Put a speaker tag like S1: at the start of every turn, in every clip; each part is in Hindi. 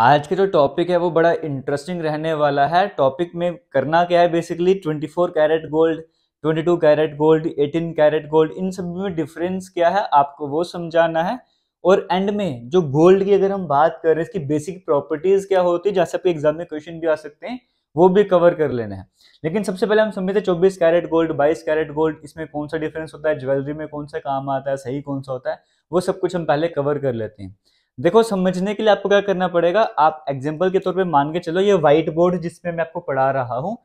S1: आज के जो टॉपिक है वो बड़ा इंटरेस्टिंग रहने वाला है टॉपिक में करना क्या है basically 24 carat gold 22 carat gold 18 carat gold इन सब में डिफरेंस क्या है आपको वो समझाना है और एंड में जो गोल्ड की अगर हम बात करें इसकी बेसिक प्रॉपर्टीज क्या होती है जैसे आपके एग्जाम में क्वेश्चन भी आ सकते हैं वो भी कवर कर लेना है लेकिन सबसे पहले हम समझते हैं चौबीस कैरेट गोल्ड बाईस कैरेट गोल्ड इसमें कौन सा डिफरेंस होता है ज्वेलरी में कौन सा काम आता है सही कौन सा होता है वो सब कुछ हम पहले कवर कर लेते हैं देखो समझने के लिए आपको क्या करना पड़ेगा आप एग्जाम्पल के तौर पर मान के चलो ये व्हाइट बोर्ड जिसमें मैं आपको पढ़ा रहा हूँ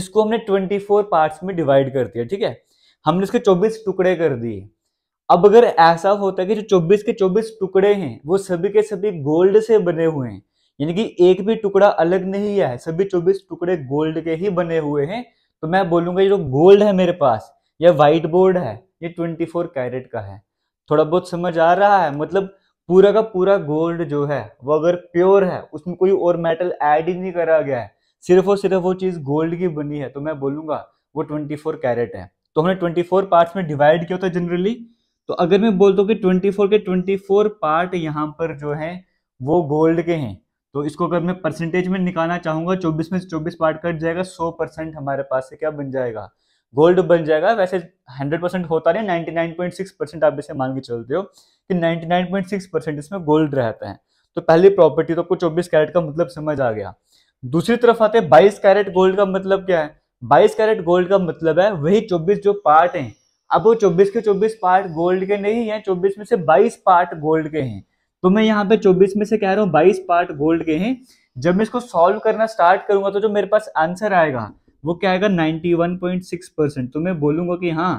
S1: इसको हमने फोर पार्ट्स में डिवाइड कर दिया ठीक है हमने इसके चौबीस टुकड़े कर दिए अब अगर ऐसा होता है कि जो 24 के 24 टुकड़े हैं वो सभी के सभी गोल्ड से बने हुए हैं यानी कि एक भी टुकड़ा अलग नहीं है सभी 24 टुकड़े गोल्ड के ही बने हुए हैं तो मैं बोलूंगा जो गोल्ड है मेरे पास या व्हाइट बोर्ड है ये 24 कैरेट का है थोड़ा बहुत समझ आ रहा है मतलब पूरा का पूरा गोल्ड जो है वो अगर प्योर है उसमें कोई और मेटल ऐड ही नहीं करा गया है सिर्फ और सिर्फ वो चीज़ गोल्ड की बनी है तो मैं बोलूंगा वो ट्वेंटी फोर कैरेट है तो हमने ट्वेंटी फोर पार्ट्स में डिवाइड किया था जनरली तो अगर मैं बोलता हूँ कि ट्वेंटी फोर के ट्वेंटी फोर पार्ट यहाँ पर जो है वो गोल्ड के हैं तो इसको अगर मैं परसेंटेज में निकालना चाहूंगा चौबीस में से चौबीस पार्ट कट जाएगा सौ परसेंट हमारे पास से क्या बन जाएगा गोल्ड बन जाएगा वैसे 100 परसेंट होता नहीं 99.6 परसेंट आप इसे मान के चलते हो कि 99.6 परसेंट इसमें गोल्ड रहता है तो पहली प्रॉपर्टी तो आपको चौबीस कैरेट का मतलब समझ आ गया दूसरी तरफ आते हैं 22 कैरेट गोल्ड का मतलब क्या है बाईस कैरेट गोल्ड का मतलब है वही चौबीस जो पार्ट हैं अब वो चौबीस के चौबीस पार्ट गोल्ड के नहीं हैं चौबीस में से बाईस पार्ट गोल्ड के हैं तो मैं यहाँ पे चौबीस में से कह रहा हूँ बाईस पार्ट गोल्ड के हैं जब मैं इसको सॉल्व करना स्टार्ट करूंगा तो जो मेरे पास आंसर आएगा वो क्या आएगा 91.6 परसेंट तो मैं बोलूंगा कि हाँ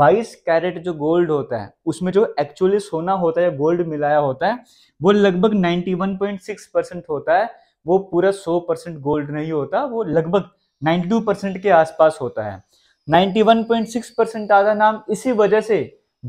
S1: 22 कैरेट जो गोल्ड होता है उसमें जो एक्चुअली सोना होता है गोल्ड मिलाया होता है वो लगभग 91.6 परसेंट होता है वो पूरा 100 परसेंट गोल्ड नहीं होता वो लगभग 92 परसेंट के आसपास होता है 91.6 परसेंट आधा नाम इसी वजह से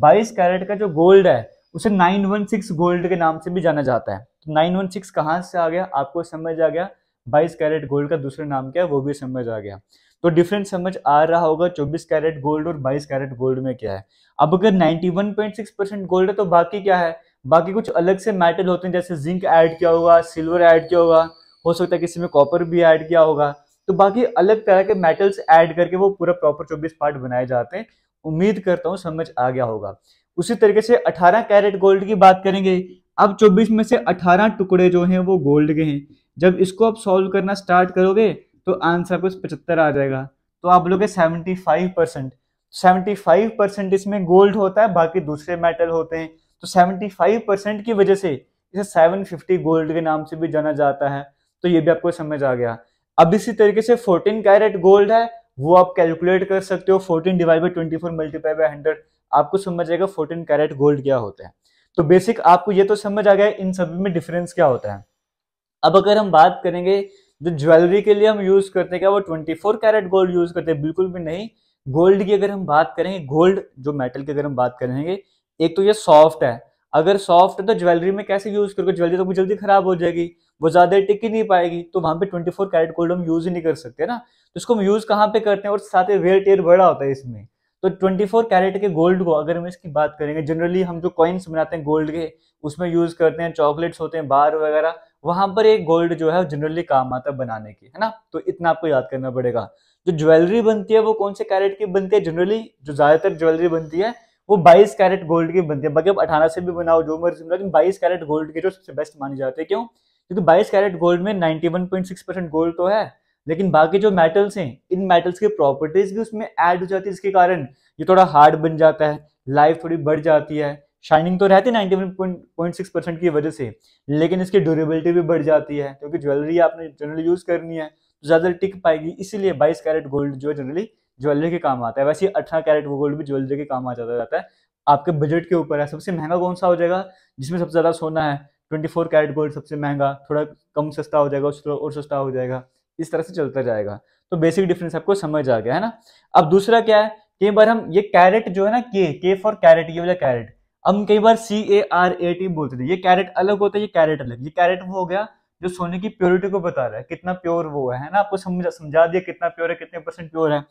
S1: 22 कैरेट का जो गोल्ड है उसे 916 गोल्ड के नाम से भी जाना जाता है तो 916 कहाँ से आ गया आपको समझ आ गया बाईस कैरेट गोल्ड का दूसरा नाम क्या है वो भी समझ आ गया तो डिफरेंस समझ आ रहा होगा 24 कैरेट गोल्ड और 22 कैरेट गोल्ड में क्या है अब अगर 91.6 परसेंट गोल्ड है तो बाकी क्या है बाकी कुछ अलग से मेटल होते हैं जैसे जिंक ऐड किया होगा सिल्वर ऐड किया होगा हो सकता है किसी में कॉपर भी ऐड किया होगा तो बाकी अलग तरह के मेटल्स ऐड करके वो पूरा प्रॉपर चौबीस पार्ट बनाए जाते हैं उम्मीद करता हूँ समझ आ गया होगा उसी तरीके से 18 कैरेट गोल्ड की बात करेंगे अब 24 में से 18 टुकड़े जो हैं वो गोल्ड के हैं जब इसको आप सॉल्व करना स्टार्ट करोगे तो आंसर आपको पचहत्तर आ जाएगा तो आप लोग seventy five percent seventy five percent इसमें गोल्ड होता है बाकी दूसरे मेटल होते हैं तो सेवेंटी फाइव परसेंट की वजह से इसे सेवन फिफ्टी गोल्ड के नाम से भी जाना जाता है तो ये भी आपको समझ आ गया अब इसी तरीके से फोर्टीन कैरेट गोल्ड है वो आप कैलकुलेट कर सकते हो fourteen divide by twenty four multiply by hundred आपको समझ आएगा फोर्टीन कैरेट गोल्ड क्या होता है तो बेसिक आपको ये तो समझ आ गया इन सभी में डिफरेंस क्या होता है अब अगर हम बात करेंगे जो ज्वेलरी के लिए हम यूज करते हैं क्या वो 24 कैरेट गोल्ड यूज करते हैं बिल्कुल भी नहीं गोल्ड की अगर हम बात करेंगे गोल्ड जो मेटल की अगर हम बात करेंगे एक तो ये सॉफ्ट है अगर सॉफ्ट है तो ज्वेलरी में कैसे यूज करोगे ज्वेलरी तो जल्दी खराब हो जाएगी वो ज्यादा टिक ही नहीं पाएगी तो वहां पे 24 कैरेट गोल्ड हम यूज ही नहीं कर सकते ना तो इसको हम यूज कहाँ पे करते हैं और साथ ही वेयर टेयर बड़ा होता है इसमें तो 24 कैरेट के गोल्ड को अगर हम इसकी बात करेंगे जनरली हम जो कॉइन्स बनाते हैं गोल्ड के उसमें यूज़ करते हैं चॉकलेट्स होते हैं बार वगैरह वहां पर एक गोल्ड जो है जनरली काम आता है बनाने की है ना तो इतना आपको याद करना पड़ेगा जो ज्वेलरी बनती है वो कौन से कैरेट की बनती है जनरली जो ज़्यादातर ज्वेलरी बनती है वो 22 कैरेट गोल्ड की बनती है बाकी आप अठारह से भी बनाओ जो मर्जी लेकिन बाईस कैरेट गोल्ड के जो सबसे बेस्ट माने जाते हैं क्यों क्योंकि बाईस कैरेट गोल्ड में नाइनटी परसेंट गोल्ड तो है लेकिन बाकी जो मेटल्स हैं इन मेटल्स की प्रॉपर्टीज भी उसमें ऐड हो जाती है जिसके कारण ये थोड़ा हार्ड बन जाता है लाइफ थोड़ी बढ़ जाती है शाइनिंग तो रहती है ninety one point six percent की वजह से लेकिन इसकी ड्यूरेबिलिटी भी बढ़ जाती है क्योंकि ज्वेलरी आपने जनरली यूज़ करनी है तो ज़्यादा टिक पाएगी इसीलिए बाईस कैरेट गोल्ड जो है जनरली ज्वेलरी के काम आता है वैसे ही अठारह कैरेट गोल्ड भी ज्वेलरी के काम आ जाता जाता है आपके बजट के ऊपर है सबसे महंगा कौन सा हो जाएगा जिसमें सबसे ज़्यादा सोना है ट्वेंटी फोर कैरेट गोल्ड सबसे महंगा थोड़ा कम सस्ता हो जाएगा और सस्ता हो जाएगा इस तरह से चलता जाएगा तो बेसिक डिफरेंस आपको समझ आ गया है ना अब दूसरा क्या है कई बार हम ये कैरेट जो है ना के के फॉर कैरेट ये वाला कैरेट हम कई बार सी ए आर ए टी बोलते थे ये कैरेट अलग होता है ये कैरेट अलग ये कैरेट वो हो गया जो सोने की प्योरिटी को बता रहा है कितना प्योर वो है ना आपको समझा समझा दिया कितना प्योर है कितने परसेंट प्योर है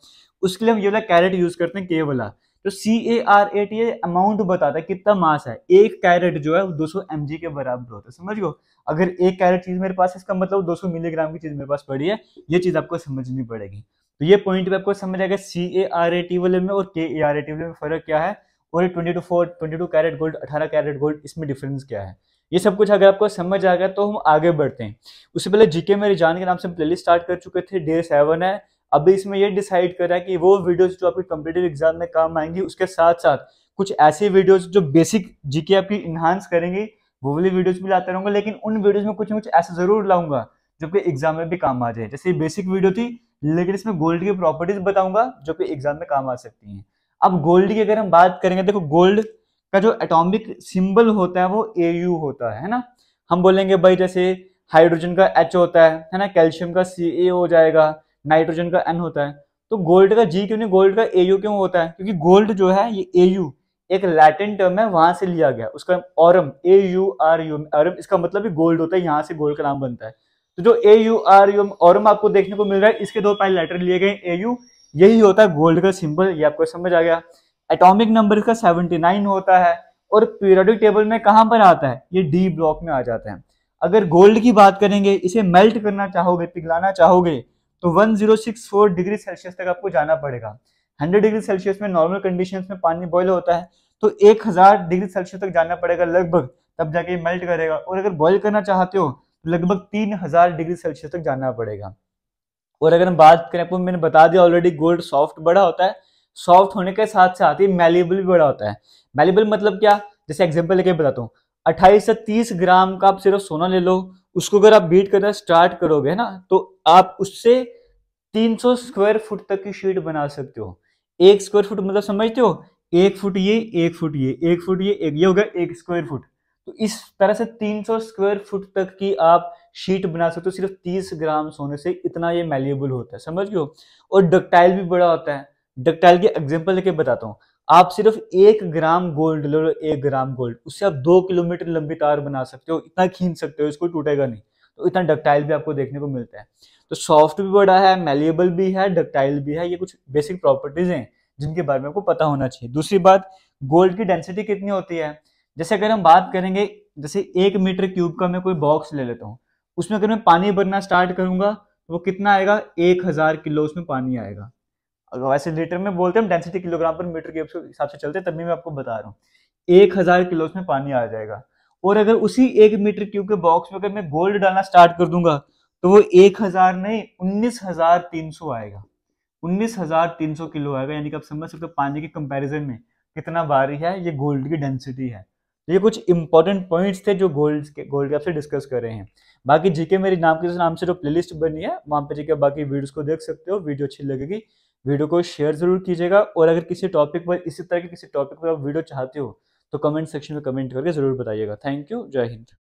S1: उसके लिए हम ये वाला कैरेट यूज करते हैं के वाला तो C A R A T amount बताता है कितना मास है एक कैरेट जो है दो सौ एम के बराबर होता है समझ गो अगर एक कैरेट चीज मेरे पास है इसका मतलब दो सौ मिलीग्राम की चीज मेरे पास पड़ी है ये चीज आपको समझनी पड़ेगी तो ये पॉइंट भी आपको समझ आएगा सी ए आर ए टी वाले में और के ए आर ए टी वाले में फर्क क्या है और twenty two four twenty two carat gold अठारह कैरेट गोल्ड इसमें डिफरेंस क्या है ये सब कुछ अगर आपको समझ आ गया तो हम आगे बढ़ते हैं उससे पहले जीके मेरे जान के नाम से हम प्लेलिस्ट स्टार्ट कर चुके थे डे सेवन है अभी इसमें यह डिसाइड करा है कि वो वीडियोस जो आपके कम्पिटेटिव एग्जाम में काम आएंगी उसके साथ साथ कुछ ऐसी वीडियोस जो बेसिक जीके आपकी इन्हांस करेंगी वो वाली वीडियोस भी लाता रहूंगा लेकिन उन वीडियोस में कुछ ना कुछ ऐसा जरूर लाऊंगा जो कि एग्जाम में भी काम आ जाए जैसे बेसिक वीडियो थी लेकिन इसमें गोल्ड की प्रॉपर्टीज बताऊंगा जो कि एग्जाम में काम आ सकती है अब गोल्ड की अगर हम बात करेंगे देखो गोल्ड का जो एटोमिक सिंबल होता है वो ए होता है ना हम बोलेंगे भाई जैसे हाइड्रोजन का एच होता है है ना कैल्शियम का सी ए हो जाएगा नाइट्रोजन का एन होता है तो गोल्ड का जी क्यों नहीं गोल्ड का ए क्यों होता है क्योंकि गोल्ड जो है ये ए एक लैटिन टर्म है वहां से लिया गया उसका aurum A U R U aurum इसका मतलब भी गोल्ड होता है यहाँ से गोल्ड का नाम बनता है तो जो A U R U aurum आपको देखने को मिल रहा है इसके दो पहले लेटर लिए गए ए यू यही होता है गोल्ड का सिंबल ये आपको समझ आ गया एटॉमिक नंबर का नाइन होता है और पीरियोडिक टेबल में कहां पर आता है ये डी ब्लॉक में आ जाता है अगर गोल्ड की बात करेंगे इसे मेल्ट करना चाहोगे पिघलाना चाहोगे तो 1064 डिग्री सेल्सियस तक आपको जाना पड़ेगा 100 डिग्री सेल्सियस में नॉर्मल कंडीशंस में पानी बॉयल होता है तो 1000 डिग्री सेल्सियस तक जाना पड़ेगा लगभग तब जाके मेल्ट करेगा और अगर बॉयल करना चाहते हो तो लगभग 3000 डिग्री सेल्सियस तक जाना पड़ेगा और अगर हम बात करें आपको मैंने बता दिया ऑलरेडी गोल्ड सॉफ्ट बड़ा होता है सॉफ्ट होने के साथ साथ ही मेलेबल भी बड़ा होता है मेलेबल मतलब क्या जैसे एग्जाम्पल लेके बताता हूँ अट्ठाईस से तीस ग्राम का आप सिर्फ सोना ले लो उसको अगर आप बीट करना स्टार्ट करोगे ना तो आप उससे 300 स्क्वायर फुट तक की शीट बना सकते हो एक स्क्वायर फुट मतलब समझते हो एक फुट ये एक फुट ये एक फुट ये एक ये होगा एक स्क्वायर फुट तो इस तरह से 300 स्क्वायर फुट तक की आप शीट बना सकते हो सिर्फ 30 ग्राम सोने से इतना ये मैल्यूएबल होता है समझ गए और डक्टाइल भी बड़ा होता है डक्टाइल के एग्जाम्पल लेके बताता हूँ आप सिर्फ एक ग्राम गोल्ड ले लो एक ग्राम गोल्ड उससे आप दो किलोमीटर लंबी तार बना सकते हो इतना खींच सकते हो इसको टूटेगा नहीं तो इतना डक्टाइल भी आपको देखने को मिलता है तो सॉफ्ट भी बड़ा है मेलिएबल भी है डक्टाइल भी है ये कुछ बेसिक प्रॉपर्टीज हैं जिनके बारे में आपको पता होना चाहिए दूसरी बात गोल्ड की डेंसिटी कितनी होती है जैसे अगर हम बात करेंगे जैसे एक मीटर क्यूब का मैं कोई बॉक्स ले लेता हूँ उसमें अगर मैं पानी भरना स्टार्ट करूंगा तो वो कितना आएगा एक हजार किलो उसमें पानी आएगा वैसे लीटर में बोलते हैं डेंसिटी किलोग्राम पर मीटर के हिसाब से चलते तभी मैं आपको बता रहा हूँ एक हजार किलो में पानी आ जाएगा और अगर उसी एक मीटर क्यूब के बॉक्स में अगर मैं गोल्ड डालना स्टार्ट कर दूंगा तो वो एक हजार नहीं उन्नीस हजार तीन सौ आएगा उन्नीस हजार तीन सौ किलो आएगा यानी कि आप समझ सकते हो पानी के कंपैरिजन में कितना भारी है ये गोल्ड की डेंसिटी है ये कुछ इंपॉर्टेंट पॉइंट्स थे जो गोल्ड के गोल्ड के आपसे डिस्कस कर रहे हैं बाकी जीके मेरे नाम के नाम से जो प्लेलिस्ट बनी है वहां पर जीके बाकी वीडियोस को देख सकते हो वीडियो अच्छी लगेगी वीडियो को शेयर ज़रूर कीजिएगा और अगर किसी टॉपिक पर इसी तरह के किसी टॉपिक पर आप वीडियो चाहते हो तो कमेंट सेक्शन में कमेंट करके ज़रूर बताइएगा थैंक यू जय हिंद